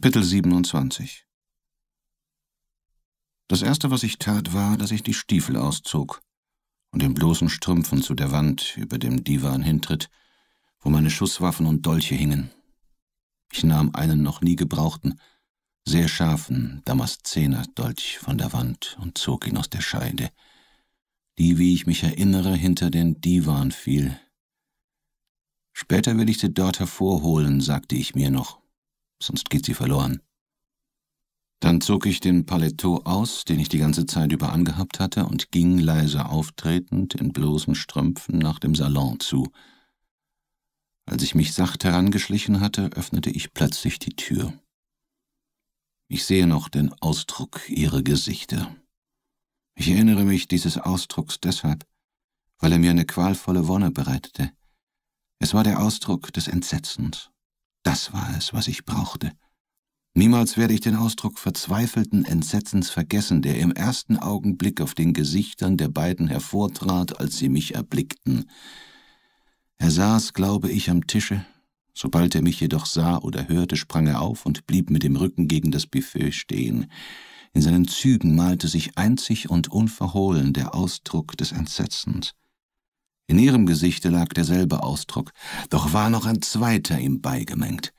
Kapitel 27 Das Erste, was ich tat, war, dass ich die Stiefel auszog und in bloßen Strümpfen zu der Wand über dem Divan hintritt, wo meine Schusswaffen und Dolche hingen. Ich nahm einen noch nie gebrauchten, sehr scharfen Damaszener-Dolch von der Wand und zog ihn aus der Scheide, die, wie ich mich erinnere, hinter den Divan fiel. Später will ich sie dort hervorholen, sagte ich mir noch sonst geht sie verloren. Dann zog ich den Paletot aus, den ich die ganze Zeit über angehabt hatte, und ging leise auftretend in bloßen Strümpfen nach dem Salon zu. Als ich mich sacht herangeschlichen hatte, öffnete ich plötzlich die Tür. Ich sehe noch den Ausdruck ihrer Gesichter. Ich erinnere mich dieses Ausdrucks deshalb, weil er mir eine qualvolle Wonne bereitete. Es war der Ausdruck des Entsetzens, das war es, was ich brauchte. Niemals werde ich den Ausdruck verzweifelten Entsetzens vergessen, der im ersten Augenblick auf den Gesichtern der beiden hervortrat, als sie mich erblickten. Er saß, glaube ich, am Tische. Sobald er mich jedoch sah oder hörte, sprang er auf und blieb mit dem Rücken gegen das Buffet stehen. In seinen Zügen malte sich einzig und unverhohlen der Ausdruck des Entsetzens. In ihrem Gesichte lag derselbe Ausdruck, doch war noch ein zweiter ihm beigemengt.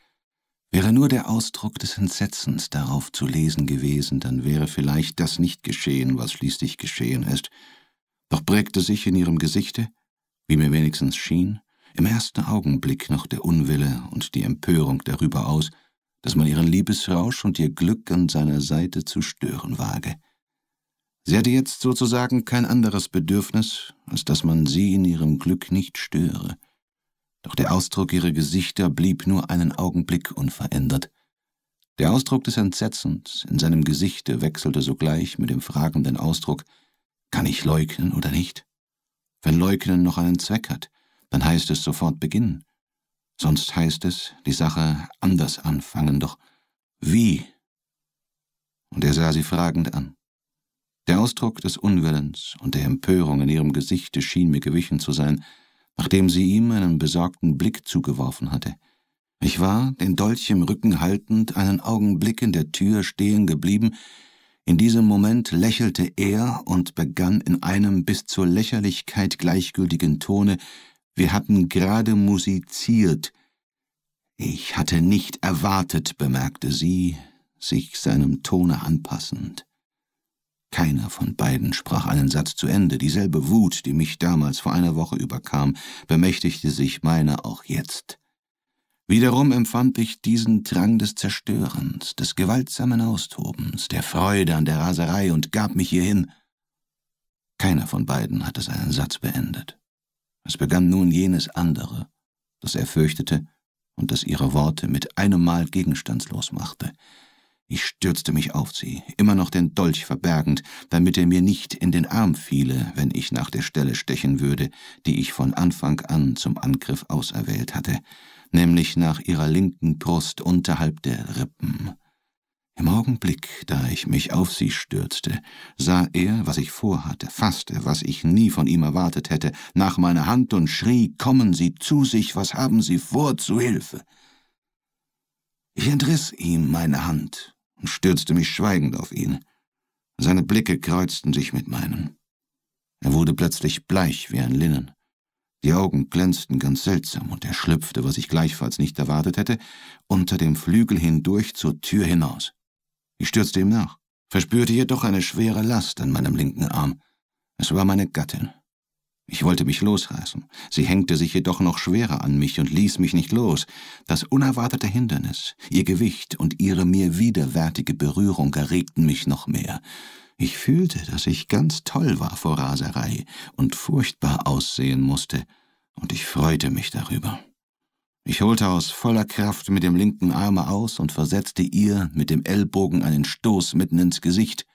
Wäre nur der Ausdruck des Entsetzens darauf zu lesen gewesen, dann wäre vielleicht das nicht geschehen, was schließlich geschehen ist. Doch prägte sich in ihrem Gesichte, wie mir wenigstens schien, im ersten Augenblick noch der Unwille und die Empörung darüber aus, dass man ihren Liebesrausch und ihr Glück an seiner Seite zu stören wage. Sie hatte jetzt sozusagen kein anderes Bedürfnis, als dass man sie in ihrem Glück nicht störe. Doch der Ausdruck ihrer Gesichter blieb nur einen Augenblick unverändert. Der Ausdruck des Entsetzens in seinem Gesichte wechselte sogleich mit dem fragenden Ausdruck, kann ich leugnen oder nicht? Wenn Leugnen noch einen Zweck hat, dann heißt es sofort beginnen. Sonst heißt es, die Sache anders anfangen, doch wie? Und er sah sie fragend an. Der Ausdruck des Unwillens und der Empörung in ihrem Gesichte schien mir gewichen zu sein, nachdem sie ihm einen besorgten Blick zugeworfen hatte. Ich war, den Dolch im Rücken haltend, einen Augenblick in der Tür stehen geblieben, in diesem Moment lächelte er und begann in einem bis zur Lächerlichkeit gleichgültigen Tone Wir hatten gerade musiziert. Ich hatte nicht erwartet, bemerkte sie, sich seinem Tone anpassend. Keiner von beiden sprach einen Satz zu Ende. Dieselbe Wut, die mich damals vor einer Woche überkam, bemächtigte sich meiner auch jetzt. Wiederum empfand ich diesen Drang des Zerstörens, des gewaltsamen Austobens, der Freude an der Raserei und gab mich hierhin. Keiner von beiden hatte seinen Satz beendet. Es begann nun jenes andere, das er fürchtete und das ihre Worte mit einem Mal gegenstandslos machte. Ich stürzte mich auf sie, immer noch den Dolch verbergend, damit er mir nicht in den Arm fiele, wenn ich nach der Stelle stechen würde, die ich von Anfang an zum Angriff auserwählt hatte, nämlich nach ihrer linken Brust unterhalb der Rippen. Im Augenblick, da ich mich auf sie stürzte, sah er, was ich vorhatte, fasste, was ich nie von ihm erwartet hätte, nach meiner Hand und schrie, »Kommen Sie zu sich, was haben Sie vor, zu Hilfe!« Ich entriss ihm meine Hand und stürzte mich schweigend auf ihn. Seine Blicke kreuzten sich mit meinen. Er wurde plötzlich bleich wie ein Linnen. Die Augen glänzten ganz seltsam und er schlüpfte, was ich gleichfalls nicht erwartet hätte, unter dem Flügel hindurch zur Tür hinaus. Ich stürzte ihm nach, verspürte jedoch eine schwere Last an meinem linken Arm. Es war meine Gattin. Ich wollte mich losreißen. Sie hängte sich jedoch noch schwerer an mich und ließ mich nicht los. Das unerwartete Hindernis, ihr Gewicht und ihre mir widerwärtige Berührung erregten mich noch mehr. Ich fühlte, dass ich ganz toll war vor Raserei und furchtbar aussehen musste, und ich freute mich darüber. Ich holte aus voller Kraft mit dem linken Arme aus und versetzte ihr mit dem Ellbogen einen Stoß mitten ins Gesicht.